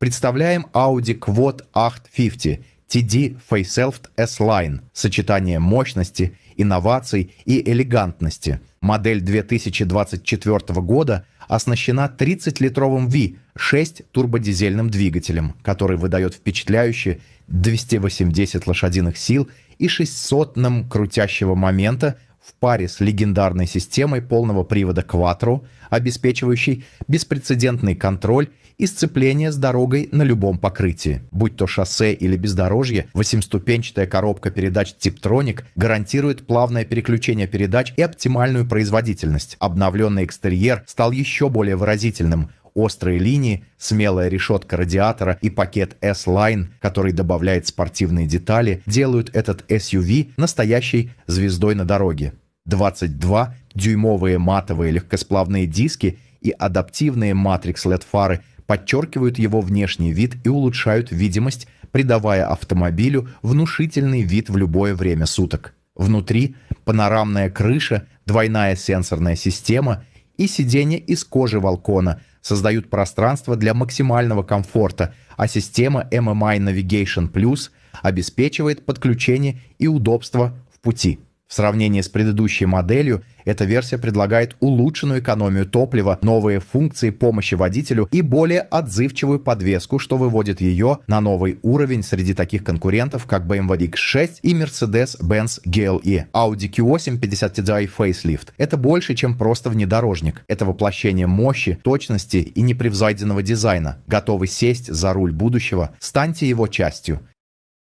представляем Audi Quad 850 TD facelift S-Line, сочетание мощности, инноваций и элегантности. Модель 2024 года оснащена 30-литровым V6 турбодизельным двигателем, который выдает впечатляющие 280 лошадиных сил и 600 крутящего момента в паре с легендарной системой полного привода Quattro, обеспечивающей беспрецедентный контроль и сцепление с дорогой на любом покрытии. Будь то шоссе или бездорожье, восьмиступенчатая коробка передач Tiptronic гарантирует плавное переключение передач и оптимальную производительность. Обновленный экстерьер стал еще более выразительным – острые линии, смелая решетка радиатора и пакет S-Line, который добавляет спортивные детали, делают этот SUV настоящей звездой на дороге. 22-дюймовые матовые легкосплавные диски и адаптивные матрикс LED-фары подчеркивают его внешний вид и улучшают видимость, придавая автомобилю внушительный вид в любое время суток. Внутри панорамная крыша, двойная сенсорная система – и сиденья из кожи Волкона создают пространство для максимального комфорта, а система MMI Navigation Plus обеспечивает подключение и удобство в пути. В сравнении с предыдущей моделью, эта версия предлагает улучшенную экономию топлива, новые функции помощи водителю и более отзывчивую подвеску, что выводит ее на новый уровень среди таких конкурентов, как BMW X6 и Mercedes-Benz GLE. Audi Q8 50 TDI Facelift – это больше, чем просто внедорожник. Это воплощение мощи, точности и непревзойденного дизайна. Готовы сесть за руль будущего? Станьте его частью.